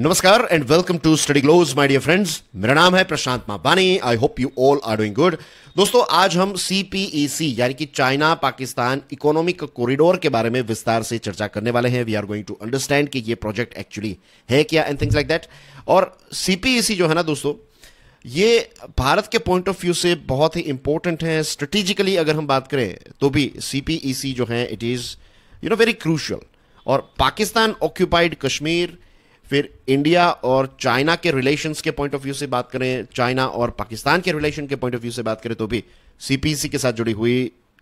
नमस्कार and welcome to study glows my dear friends मेरा नाम है Prashant Mabani I hope you all are doing good दोस्तों आज हम सीपीईसी e यानी कि चाइना पाकिस्तान इकोनॉमिक कॉरिडोर के बारे में विस्तार से चर्चा करने वाले हैं we are going to understand कि ये प्रोजेक्ट एक्चुअली है क्या एंड थिंग्स लाइक दैट और सीपीईसी e जो है ना दोस्तों ये भारत के पॉइंट ऑफ व्यू से बहुत ही इंपॉर्टेंट है स्ट्रेटेजिकली अगर हम बात करें तो भी सीपीईसी e जो है it is you know very crucial और पाकिस्तान ऑक्यूपाइड कश्मीर फिर इंडिया और चाइना के रिलेशंस के पॉइंट ऑफ व्यू से बात करें चाइना और पाकिस्तान के रिलेशन के पॉइंट ऑफ व्यू से बात करें तो भी सीपीसी के साथ जुड़ी हुई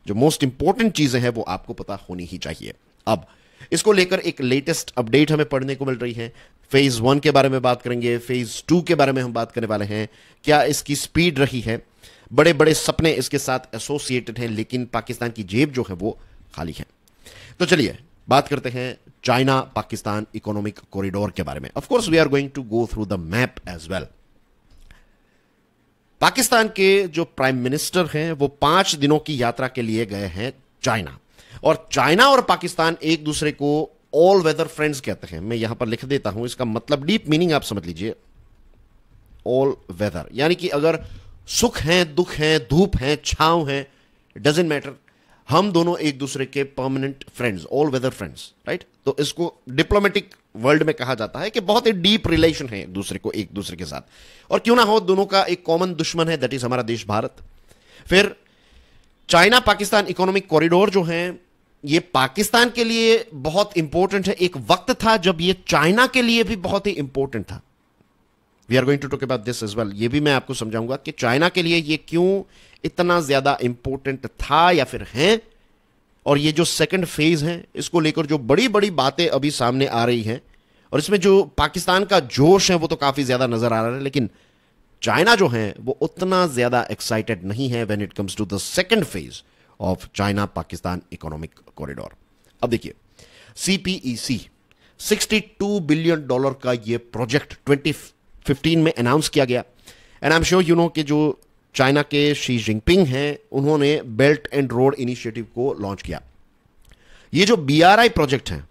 जो मोस्ट इंपॉर्टेंट चीजें हैं वो आपको पता होनी ही चाहिए अब इसको लेकर एक लेटेस्ट अपडेट हमें पढ़ने को मिल रही है फेज वन के बारे में बात करेंगे फेज टू के बारे में हम बात करने वाले हैं क्या इसकी स्पीड रही है बड़े बड़े सपने इसके साथ एसोसिएटेड हैं लेकिन पाकिस्तान की जेब जो है वो खाली है तो चलिए बात करते हैं चाइना पाकिस्तान इकोनॉमिक कॉरिडोर के बारे में of course we are going to go through the map as well Pakistan के जो प्राइम मिनिस्टर हैं वो पांच दिनों की यात्रा के लिए गए हैं चाइना और चाइना और पाकिस्तान एक दूसरे को ऑल वेदर फ्रेंड्स कहते हैं मैं यहां पर लिख देता हूं इसका मतलब डीप मीनिंग आप समझ लीजिए ऑल वेदर यानी कि अगर सुख है दुख है धूप है छाव है डजेंट मैटर हम दोनों एक दूसरे के permanent friends all weather friends right तो इसको डिप्लोमेटिक वर्ल्ड में कहा जाता है कि बहुत ही डीप रिलेशन है एक दूसरे को एक दूसरे के साथ और क्यों ना हो दोनों का एक कॉमन दुश्मन है दैट इज हमारा देश भारत फिर चाइना पाकिस्तान इकोनॉमिक कॉरिडोर जो है ये पाकिस्तान के लिए बहुत इंपॉर्टेंट है एक वक्त था जब ये चाइना के लिए भी बहुत ही इंपॉर्टेंट था we are going to talk about this as well ये भी मैं आपको समझाऊंगा कि चाइना के लिए ये क्यों इतना ज़्यादा इंपॉर्टेंट था या फिर है और ये जो सेकंड फेज़ है इसको लेकर जो बड़ी बड़ी बातें अभी सामने आ रही हैं और इसमें जो पाकिस्तान का जोश है वो तो काफ़ी ज़्यादा नज़र आ रहा है लेकिन चाइना जो है वो उतना ज़्यादा एक्साइटेड नहीं है when it comes to the second phase of China Pakistan economic corridor अब देखिए सीपीईसी 62 बिलियन डॉलर का ये प्रोजेक्ट ट्वेंटी 2015 में अनाउंस किया गया and I am sure you know कि जो चाइना के शी जिनपिंग हैं उन्होंने बेल्ट एंड रोड इनिशिएटिव को लॉन्च किया ये जो बीआरआई प्रोजेक्ट है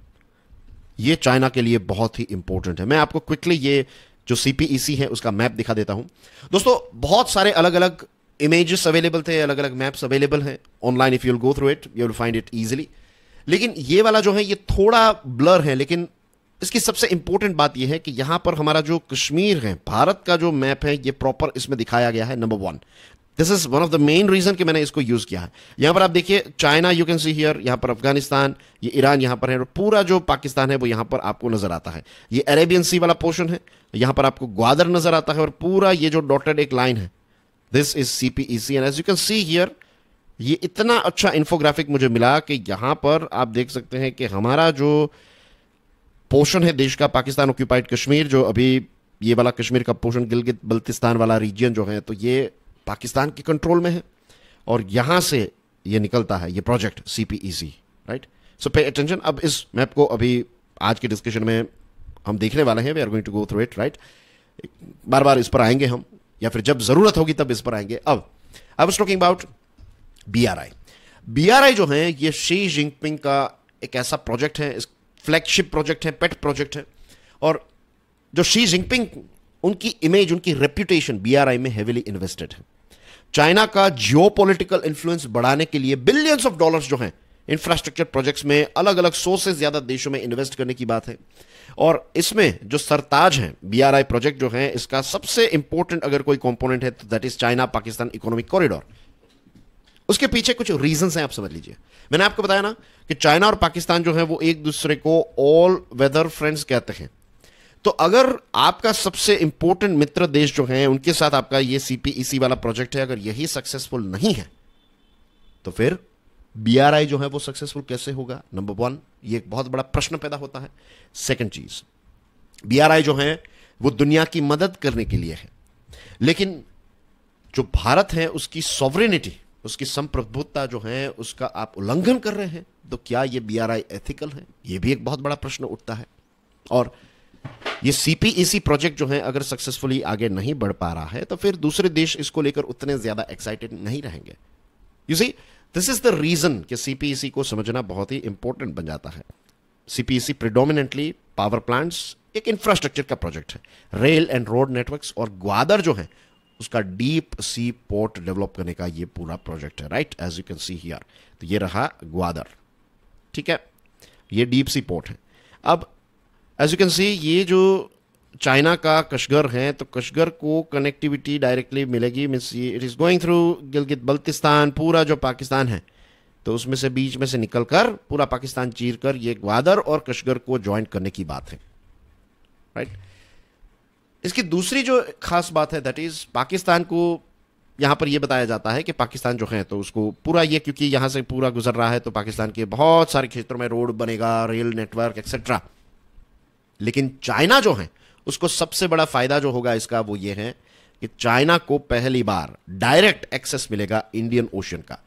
ये चाइना के लिए बहुत ही इंपॉर्टेंट है मैं आपको क्विकली ये जो सीपीईसी e है उसका मैप दिखा देता हूं दोस्तों बहुत सारे अलग अलग इमेजेस अवेलेबल थे अलग अलग मैप्स अवेलेबल हैं online if you'll go through it you will find it easily लेकिन ये वाला जो है ये थोड़ा ब्लर है लेकिन इसकी सबसे इंपॉर्टेंट बात यह है कि यहां पर हमारा जो कश्मीर है भारत का जो मैप है ये प्रॉपर इसमें दिखाया गया है number one this is one of the main reason कि मैंने इसको यूज किया है यहां पर आप देखिए China you can see here यहां पर अफगानिस्तान ये ईरान यहां पर है पूरा जो पाकिस्तान है वो यहां पर आपको नजर आता है ये अरेबियन सी वाला पोर्शन है यहां पर आपको ग्वादर नजर आता है और पूरा ये जो डॉटेड एक लाइन है this is C P C and as you can see here ये इतना अच्छा इन्फोग्राफिक मुझे मिला कि यहां पर आप देख सकते हैं कि हमारा जो पोर्शन है देश का पाकिस्तान ऑक्यूपाइड कश्मीर जो अभी ये वाला कश्मीर का पोर्शन गिलगित बल्तिस्तान वाला रीजन जो है तो ये पाकिस्तान के कंट्रोल में है और यहां से ये निकलता है ये project CPEC right so pay attention अब इस मैप को अभी आज के डिस्कशन में हम देखने वाले हैं we are going to go through it right बार बार इस पर आएंगे हम या फिर जब ज़रूरत होगी तब इस पर आएंगे अब I was talking about B R I B R I जो है ये शी जिनपिंग का एक ऐसा प्रोजेक्ट है इस फ्लैगशिप प्रोजेक्ट है पेट प्रोजेक्ट है और जो शी जिंगपिंग उनकी इमेज उनकी रेप्यूटेशन बीआरआई में हेविली इन्वेस्टेड है चाइना का जियो पोलिटिकल इन्फ्लुएंस बढ़ाने के लिए बिलियंस ऑफ डॉलर्स जो हैं इंफ्रास्ट्रक्चर प्रोजेक्ट्स में अलग अलग सौ से ज़्यादा देशों में इन्वेस्ट करने की बात है और इसमें जो सरताज हैं बीआरआई प्रोजेक्ट जो है इसका सबसे इंपॉर्टेंट अगर कोई कंपोनेंट है तो that is China Pakistan economic corridor उसके पीछे कुछ रीजन हैं आप समझ लीजिए मैंने आपको बताया ना कि चाइना और पाकिस्तान जो है वो एक दूसरे को ऑल वेदर फ्रेंड्स कहते हैं तो अगर आपका सबसे इंपॉर्टेंट मित्र देश जो है उनके साथ आपका ये सीपीईसी e वाला प्रोजेक्ट है अगर यही सक्सेसफुल नहीं है तो फिर बीआरआई जो है वो सक्सेसफुल कैसे होगा नंबर वन ये एक बहुत बड़ा प्रश्न पैदा होता है सेकंड चीज बीआरआई जो है वो दुनिया की मदद करने के लिए है लेकिन जो भारत है उसकी सॉवरेनिटी उसकी संप्रभुता जो है उसका आप उल्लंघन कर रहे हैं तो क्या ये बी एथिकल है ये भी एक बहुत बड़ा प्रश्न उठता है और ये सीपीईसी प्रोजेक्ट e जो है अगर सक्सेसफुली आगे नहीं बढ़ पा रहा है तो फिर दूसरे देश इसको लेकर उतने ज्यादा एक्साइटेड नहीं रहेंगे you see this is the reason कि सीपीईसी e को समझना बहुत ही इंपॉर्टेंट बन जाता है सीपीईसी प्रिडोमिनेंटली पावर प्लांट्स एक इंफ्रास्ट्रक्चर का प्रोजेक्ट है रेल एंड रोड नेटवर्क्स और ग्वादर जो है उसका डीप सी पोर्ट डेवलप करने का ये पूरा प्रोजेक्ट है right as you can see here तो ये रहा ग्वादर ठीक है ये डीप सी पोर्ट है अब एज यू कैन सी ये जो चाइना का कशगर है तो कशगर को कनेक्टिविटी डायरेक्टली मिलेगी means it is going through Gilgit Baltistan पूरा जो पाकिस्तान है तो उसमें से बीच में से निकलकर पूरा पाकिस्तान चीर कर ये ग्वादर और कशगर को ज्वाइन करने की बात है राइट right? इसकी दूसरी जो खास बात है दैट इज़ पाकिस्तान को यहाँ पर यह बताया जाता है कि पाकिस्तान जो है तो उसको पूरा ये क्योंकि यहाँ से पूरा गुजर रहा है तो पाकिस्तान के बहुत सारे क्षेत्रों में रोड बनेगा रेल नेटवर्क एक्सेट्रा लेकिन चाइना जो है उसको सबसे बड़ा फायदा जो होगा इसका वो ये है कि चाइना को पहली बार डायरेक्ट एक्सेस मिलेगा इंडियन ओशन का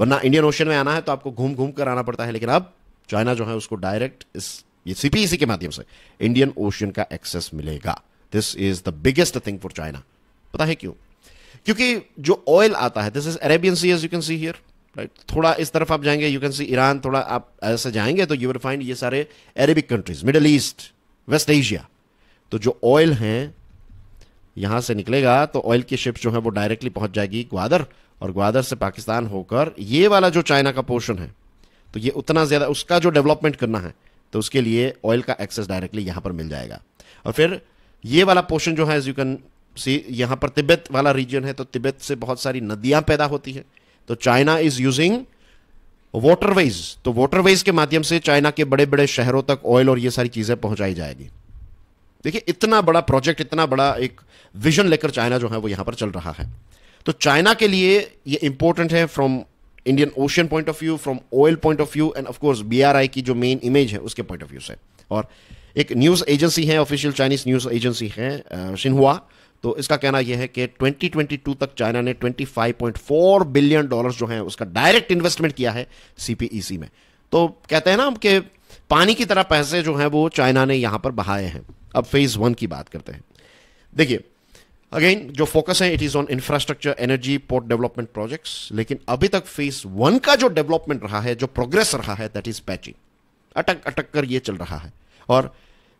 वरना इंडियन ओशन में आना है तो आपको घूम घूम कर आना पड़ता है लेकिन अब चाइना जो है उसको डायरेक्ट इस ये सीपीसी e के माध्यम से इंडियन ओशन का एक्सेस मिलेगा this is the biggest thing for China पता है क्यों क्योंकि जो ऑयल आता है this is Arabian sea as you can see here right थोड़ा इस तरफ आप जाएंगे यू कैन सी ईरान थोड़ा आप ऐसे जाएंगे तो यू विल फाइंड ये सारे Arabic countries middle east west Asia तो जो ऑयल है यहां से निकलेगा तो ऑयल की शिप्स जो है वो डायरेक्टली पहुंच जाएगी ग्वादर और ग्वादर से पाकिस्तान होकर ये वाला जो चाइना का पोर्शन है तो ये उतना ज़्यादा उसका जो डेवलपमेंट करना है तो उसके लिए ऑयल का एक्सेस डायरेक्टली यहां पर मिल जाएगा और फिर ये वाला पोर्शन जो है एज यू कैन सी यहां पर तिब्बत वाला रीजन है तो तिब्बत से बहुत सारी नदियां पैदा होती है तो चाइना इज़ यूजिंग वाटरवेज तो वाटरवेज के माध्यम से चाइना के बड़े बड़े शहरों तक ऑयल और ये सारी चीज़ें पहुंचाई जाएगी देखिए इतना बड़ा प्रोजेक्ट इतना बड़ा एक विजन लेकर चाइना जो है वो यहां पर चल रहा है तो चाइना के लिए ये इंपॉर्टेंट है from Indian ocean point of view from oil point of view and of course बी की जो मेन इमेज है उसके पॉइंट ऑफ व्यू से और एक न्यूज़ एजेंसी है ऑफिशियल चाइनीज़ न्यूज़ एजेंसी है शिनहुआ तो इसका कहना यह है कि 2022 तक चाइना ने 25.4 बिलियन डॉलर्स जो हैं उसका डायरेक्ट इन्वेस्टमेंट किया है सीपीईसी e में तो कहते हैं ना कि पानी की तरह पैसे जो हैं वो चाइना ने यहां पर बहाए हैं अब फेज़ वन की बात करते हैं देखिए अगेन जो फोकस है it is on infrastructure energy port development projects लेकिन अभी तक फेज़ वन का जो डेवलपमेंट रहा है जो प्रोग्रेस रहा है दैट इज़ पैचिंग अटक अटक कर ये चल रहा है और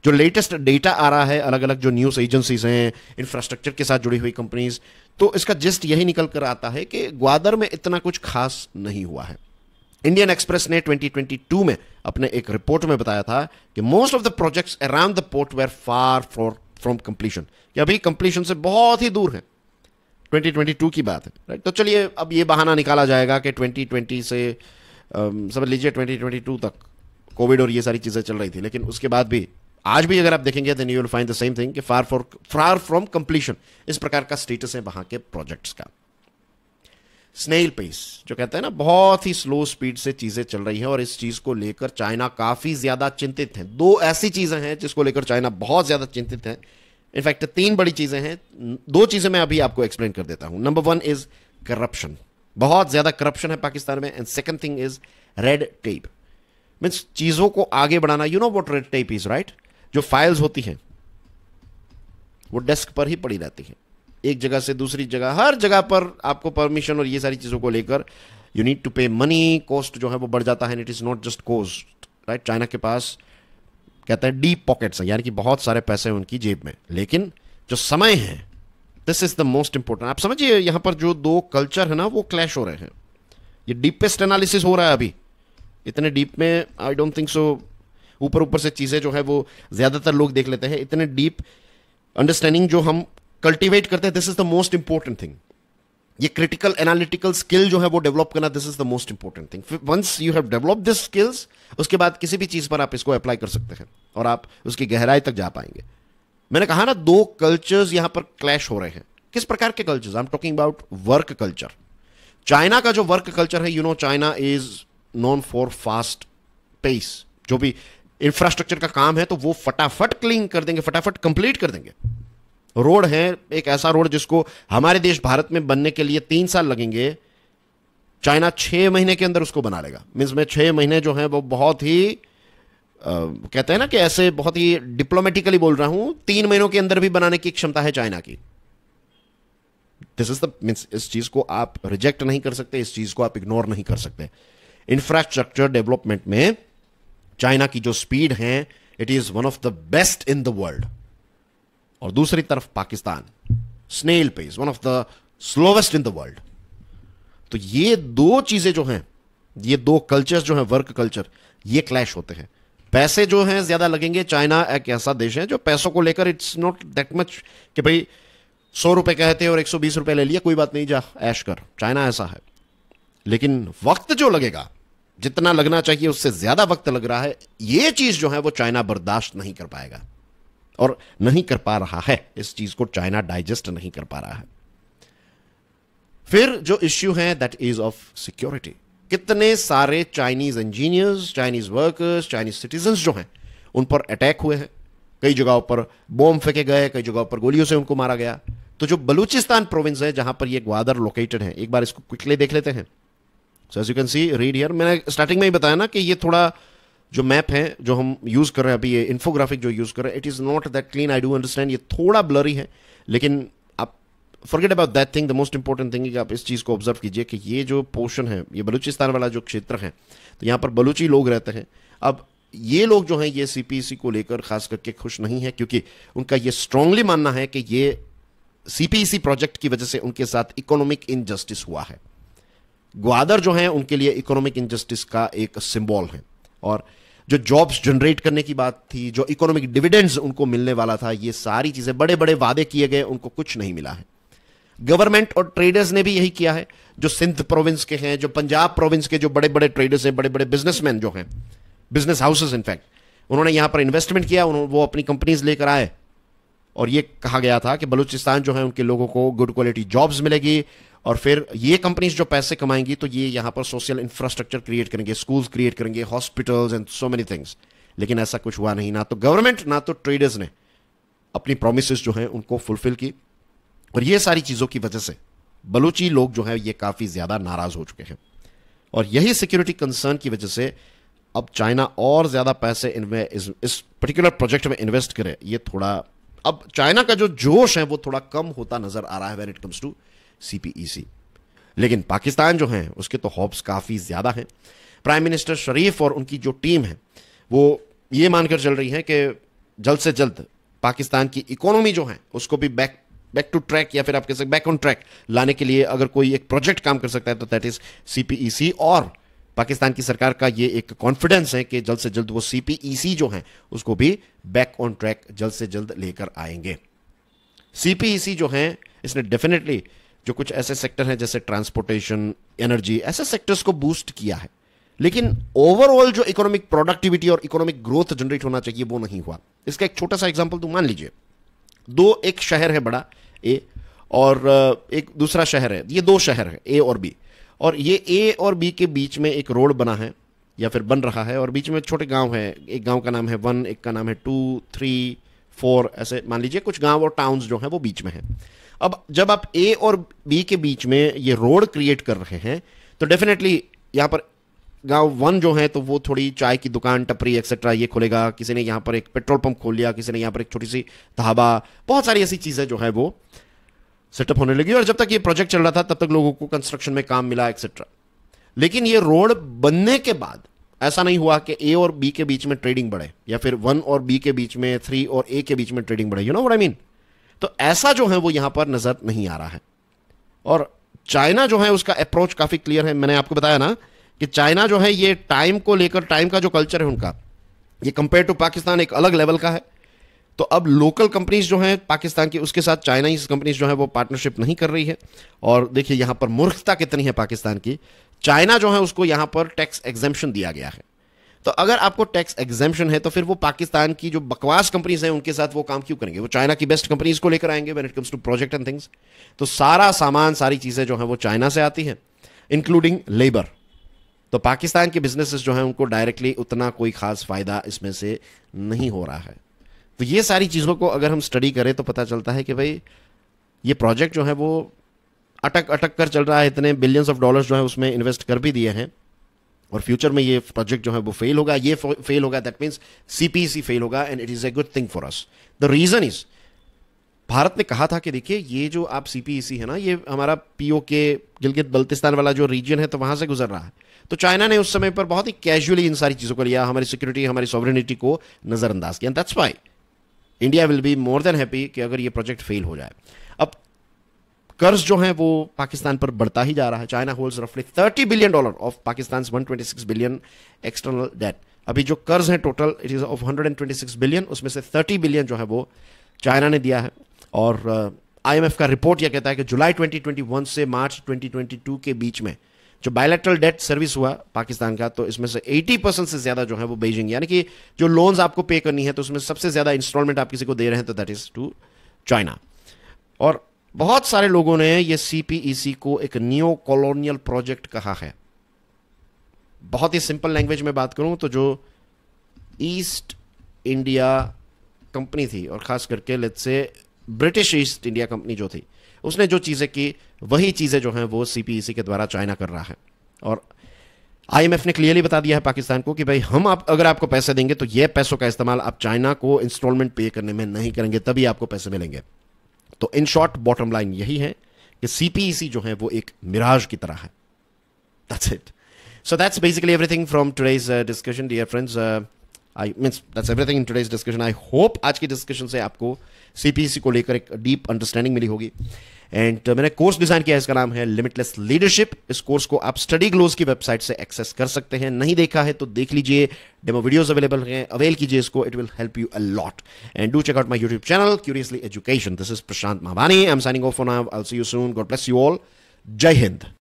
जो लेटेस्ट डेटा आ रहा है अलग अलग जो न्यूज़ एजेंसीज हैं इंफ्रास्ट्रक्चर के साथ जुड़ी हुई कंपनीज तो इसका जिस्ट यही निकल कर आता है कि ग्वादर में इतना कुछ खास नहीं हुआ है इंडियन एक्सप्रेस ने 2022 में अपने एक रिपोर्ट में बताया था कि most of the projects around the port were far for from completion अभी कंप्लीशन से बहुत ही दूर है 2022 की बात है राइट तो चलिए अब ये बहाना निकाला जाएगा कि 2020 से समझ लीजिए 2022 तक कोविड और ये सारी चीज़ें चल रही थी लेकिन उसके बाद भी आज भी अगर आप देखेंगे then you will find the same thing कि far for far from completion इस प्रकार का स्टेटस है वहां के प्रोजेक्ट्स का स्नेल पेस जो कहते हैं ना बहुत ही स्लो स्पीड से चीजें चल रही हैं और इस चीज को लेकर चाइना काफी ज्यादा चिंतित है दो ऐसी चीजें हैं जिसको लेकर चाइना बहुत ज्यादा चिंतित है इनफैक्ट तीन बड़ी चीजें हैं दो चीजें मैं अभी आपको एक्सप्लेन कर देता हूं नंबर वन इज करप्शन बहुत ज्यादा करप्शन है पाकिस्तान में and second thing is red tape means चीज़ों को आगे बढ़ाना you know what red tape is right जो फाइल्स होती हैं वो डेस्क पर ही पड़ी रहती है एक जगह से दूसरी जगह हर जगह पर आपको परमिशन और ये सारी चीज़ों को लेकर you need to pay money cost जो है वो बढ़ जाता है it is not just cost right China के पास कहते हैं डीप पॉकेट्स है यानी कि बहुत सारे पैसे हैं उनकी जेब में लेकिन जो समय है this is the most important आप समझिए यहां पर जो दो कल्चर है ना वो क्लैश हो रहे हैं ये डीपेस्ट एनालिसिस हो रहा है अभी इतने डीप में आई डोंट थिंक सो ऊपर ऊपर से चीज़ें जो है वो ज़्यादातर लोग देख लेते हैं इतने डीप अंडरस्टैंडिंग जो हम कल्टिवेट करते हैं this is the most important thing ये क्रिटिकल एनालिटिकल स्किल जो है वो डेवलप करना this is the most important thing once you have develop this skills उसके बाद किसी भी चीज़ पर आप इसको अप्लाई कर सकते हैं और आप उसकी गहराई तक जा पाएंगे मैंने कहा ना दो कल्चर्स यहां पर क्लैश हो रहे हैं किस प्रकार के cultures I am talking about work culture China का जो वर्क कल्चर है you know China is known for fast pace जो भी इंफ्रास्ट्रक्चर का काम है तो वो फटाफट क्लीन कर देंगे फटाफट कंप्लीट कर देंगे रोड है एक ऐसा रोड जिसको हमारे देश भारत में बनने के लिए तीन साल लगेंगे चाइना छह महीने के अंदर उसको बना लेगा मीन्स में छह महीने जो है वो बहुत ही आ, कहते हैं ना कि ऐसे बहुत ही डिप्लोमेटिकली बोल रहा हूं तीन महीनों के अंदर भी बनाने की क्षमता है चाइना की दिस इज द मीन्स इस चीज को आप रिजेक्ट नहीं कर सकते इस चीज को आप इग्नोर नहीं कर सकते इंफ्रास्ट्रक्चर डेवलपमेंट में चाइना की जो स्पीड है it is one of the best in the world और दूसरी तरफ Pakistan snail pace one of the slowest in the world तो ये दो चीजें जो हैं ये दो कल्चर जो हैं वर्क कल्चर ये क्लैश होते हैं पैसे जो हैं ज्यादा लगेंगे चाइना एक ऐसा देश है जो पैसों को लेकर इट्स नॉट दैट मच कि भाई सौ रुपए कहते हैं और एक सौ बीस रुपए ले लिया कोई बात नहीं जा ऐश कर चाइना ऐसा है लेकिन वक्त जो लगेगा जितना लगना चाहिए उससे ज्यादा वक्त लग रहा है यह चीज जो है वो चाइना बर्दाश्त नहीं कर पाएगा और नहीं कर पा रहा है इस चीज को चाइना डाइजेस्ट नहीं कर पा रहा है फिर जो इश्यू है दैट इज ऑफ सिक्योरिटी कितने सारे Chinese engineers Chinese workers Chinese citizen जो हैं उन पर अटैक हुए हैं कई जगहों पर बॉम्ब फेंके गए कई जगहों पर गोलियों से उनको मारा गया तो जो बलूचिस्तान प्रोविंस है जहां पर ये ग्वादर लोकेटेड है एक बार इसको क्विकली देख लेते हैं so as you can see read here मैंने स्टार्टिंग में ही बताया ना कि ये थोड़ा जो मैप है जो हम यूज़ कर रहे हैं अभी ये इन्फोग्राफिक जो यूज़ कर रहे हैं it is not that clean I do understand ये थोड़ा ब्लरी है लेकिन आप forget about that thing the most important thing आप इस चीज़ को ऑब्जर्व कीजिए कि ये जो पोर्शन है ये बलूचिस्तान वाला जो क्षेत्र है तो यहाँ पर बलूची लोग रहते हैं अब ये लोग जो हैं ये सी को लेकर खास करके खुश नहीं है क्योंकि उनका ये स्ट्रांगली मानना है कि ये सी प्रोजेक्ट की वजह से उनके साथ इकोनॉमिक इनजस्टिस हुआ है ग्वादर जो हैं उनके लिए इकोनॉमिक इनजस्टिस का एक सिंबल है और जो जॉब्स जनरेट करने की बात थी जो इकोनॉमिक डिविडेंड्स उनको मिलने वाला था ये सारी चीज़ें बड़े बड़े वादे किए गए उनको कुछ नहीं मिला है गवर्नमेंट और ट्रेडर्स ने भी यही किया है जो सिंध प्रोविंस के हैं जो पंजाब प्रोविंस के जो बड़े बड़े ट्रेडर्स हैं बड़े बड़े बिजनेसमैन जो हैं बिजनेस हाउसेस इनफैक्ट उन्होंने यहां पर इन्वेस्टमेंट किया वो अपनी कंपनीज लेकर आए और ये कहा गया था कि बलूचिस्तान जो है उनके लोगों को गुड क्वालिटी जॉब्स मिलेगी और फिर ये कंपनीज जो पैसे कमाएंगी तो ये यहां पर सोशल इंफ्रास्ट्रक्चर क्रिएट करेंगे स्कूल्स क्रिएट करेंगे hospitals and so many things लेकिन ऐसा कुछ हुआ नहीं ना तो गवर्नमेंट ना तो ट्रेडर्स ने अपनी प्रोमिस जो हैं उनको फुलफिल की और ये सारी चीज़ों की वजह से बलूची लोग जो है ये काफ़ी ज़्यादा नाराज़ हो चुके हैं और यही सिक्योरिटी कंसर्न की वजह से अब चाइना और ज़्यादा पैसे इनमें इस, इस पर्टिकुलर प्रोजेक्ट में इन्वेस्ट करे ये थोड़ा अब चाइना का जो जोश है वो थोड़ा कम होता नज़र आ रहा है when it comes to CPEC e लेकिन पाकिस्तान जो है उसके तो होप्स काफ़ी ज़्यादा हैं प्राइम मिनिस्टर शरीफ और उनकी जो टीम है वो ये मानकर चल रही है कि जल्द से जल्द पाकिस्तान की इकोनॉमी जो है उसको भी बैक बैक टू ट्रैक या फिर आप कह सकते बैक ऑन ट्रैक लाने के लिए अगर कोई एक प्रोजेक्ट काम कर सकता है तो दैट इज़ सी और पाकिस्तान की सरकार का ये एक कॉन्फिडेंस है कि जल्द से जल्द वो सीपीईसी e जो है उसको भी बैक ऑन ट्रैक जल्द से जल्द लेकर आएंगे सीपीईसी e जो है इसने डेफिनेटली जो कुछ ऐसे सेक्टर हैं जैसे ट्रांसपोर्टेशन एनर्जी ऐसे सेक्टर्स को बूस्ट किया है लेकिन ओवरऑल जो इकोनॉमिक प्रोडक्टिविटी और इकोनॉमिक ग्रोथ जनरेट होना चाहिए वो नहीं हुआ इसका एक छोटा सा एग्जाम्पल तो मान लीजिए दो एक शहर है बड़ा ए और एक दूसरा शहर है ये दो शहर है ए और बी और ये ए और बी के बीच में एक रोड बना है या फिर बन रहा है और बीच में छोटे गांव है एक गांव का नाम है वन एक का नाम है टू थ्री फोर ऐसे मान लीजिए कुछ गांव और टाउन्स जो हैं वो बीच में हैं अब जब आप ए और बी के बीच में ये रोड क्रिएट कर रहे हैं तो डेफिनेटली यहाँ पर गांव वन जो है तो वो थोड़ी चाय की दुकान टपरी एक्सेट्रा ये खोलेगा किसी ने यहाँ पर एक पेट्रोल पंप खोल लिया किसी ने यहाँ पर एक छोटी सी ढाबा बहुत सारी ऐसी चीज़ें जो है वो सेटअप होने लगी और जब तक ये प्रोजेक्ट चल रहा था तब तक लोगों को कंस्ट्रक्शन में काम मिला एक्सेट्रा लेकिन ये रोड बनने के बाद ऐसा नहीं हुआ कि ए और बी के बीच में ट्रेडिंग बढ़े या फिर वन और बी के बीच में थ्री और ए के बीच में ट्रेडिंग बढ़े you know what I mean तो ऐसा जो है वो यहां पर नज़र नहीं आ रहा है और चाइना जो है उसका अप्रोच काफ़ी क्लियर है मैंने आपको बताया ना कि चाइना जो है ये टाइम को लेकर टाइम का जो कल्चर है उनका ये कंपेयर टू पाकिस्तान एक अलग लेवल का है तो अब लोकल कंपनीज जो हैं पाकिस्तान की उसके साथ चाइनीज कंपनीज जो है वो पार्टनरशिप नहीं कर रही है और देखिए यहां पर मूर्खता कितनी है पाकिस्तान की चाइना जो है उसको यहां पर टैक्स एग्जेम्पन दिया गया है तो अगर आपको टैक्स एग्जेम्पन है तो फिर वो पाकिस्तान की जो बकवास कंपनीज हैं उनके साथ वो काम क्यों करेंगे वो चाइना की बेस्ट कंपनीज को लेकर आएंगे when it comes to project and things तो सारा सामान सारी चीज़ें जो हैं वो चाइना से आती हैं इंक्लूडिंग लेबर तो पाकिस्तान के बिजनेसेस जो हैं उनको डायरेक्टली उतना कोई खास फ़ायदा इसमें से नहीं हो रहा है तो ये सारी चीज़ों को अगर हम स्टडी करें तो पता चलता है कि भाई ये प्रोजेक्ट जो है वो अटक अटक कर चल रहा है इतने बिलियंस ऑफ डॉलर्स जो है उसमें इन्वेस्ट कर भी दिए हैं और फ्यूचर में ये प्रोजेक्ट जो है वो फेल होगा ये फेल होगा that means C P C fail होगा and it is a good thing for us the reason is Bharat ने कहा था कि देखिए ये जो आप सी पी सी है ना ये हमारा पी ओ के गिलगित बल्तिस्तान वाला जो रीजन है तो वहाँ से गुजर रहा है तो चाइना ने उस समय पर बहुत ही कैजुअली इन सारी चीज़ों को लिया हमारी सिक्योरिटी हमारी सॉवरिनिटी को नज़रअंदाज किया that's why India will be more than happy कि अगर ये प्रोजेक्ट फेल हो जाए कर्ज जो है वो पाकिस्तान पर बढ़ता ही जा रहा है चाइना होल्ड्स रफली 30 billion dollar of Pakistan 126 billion external debt अभी जो कर्ज है total it is of 126 billion उसमें से 30 बिलियन जो है वो चाइना ने दिया है और आईएमएफ uh, का रिपोर्ट यह कहता है कि जुलाई 2021 से मार्च 2022 के बीच में जो बायोलेट्रल डेट सर्विस हुआ पाकिस्तान का तो इसमें से 80 परसेंट से ज़्यादा जो है वो बेजिंग यानी कि जो लोन्स आपको पे करनी है तो उसमें सबसे ज़्यादा इंस्टॉलमेंट आप किसी को दे रहे हैं तो दैट इज़ टू चाइना और बहुत सारे लोगों ने यह सीपीईसी e को एक न्यू कॉलोनियल प्रोजेक्ट कहा है बहुत ही सिंपल लैंग्वेज में बात करूं तो जो ईस्ट इंडिया कंपनी थी और ख़ास करके लेट से ब्रिटिश ईस्ट इंडिया कंपनी जो थी उसने जो चीज़ें की वही चीज़ें जो हैं वो सीपीईसी e के द्वारा चाइना कर रहा है और आईएमएफ ने क्लियरली बता दिया है पाकिस्तान को कि भाई हम आप अगर आपको पैसे देंगे तो ये पैसों का इस्तेमाल आप चाइना को इंस्टॉलमेंट पे करने में नहीं करेंगे तभी आपको पैसे मिलेंगे तो इन शॉर्ट बॉटम लाइन यही है कि सीपीईसी e जो है वो एक मिराज की तरह है that's it so that's basically everything from today's discussion dear friends I means that's everything in today's discussion I hope आज की डिस्कशन से आपको सीपीईसी e को लेकर एक डीप अंडरस्टैंडिंग मिली होगी एंड uh, मैंने कोर्स डिजाइन किया है इसका नाम है लिमिटलेस लीडरशिप इस कोर्स को आप स्टडी ग्लोज की वेबसाइट से एक्सेस कर सकते हैं नहीं देखा है तो देख लीजिए डेमो वीडियोस अवेलेबल हैं अवेल कीजिए इसको it will help you a lot and do check out my YouTube channel curiously education this is Prashant Mahawani I am signing off for now I will see you soon God bless you all Jai Hind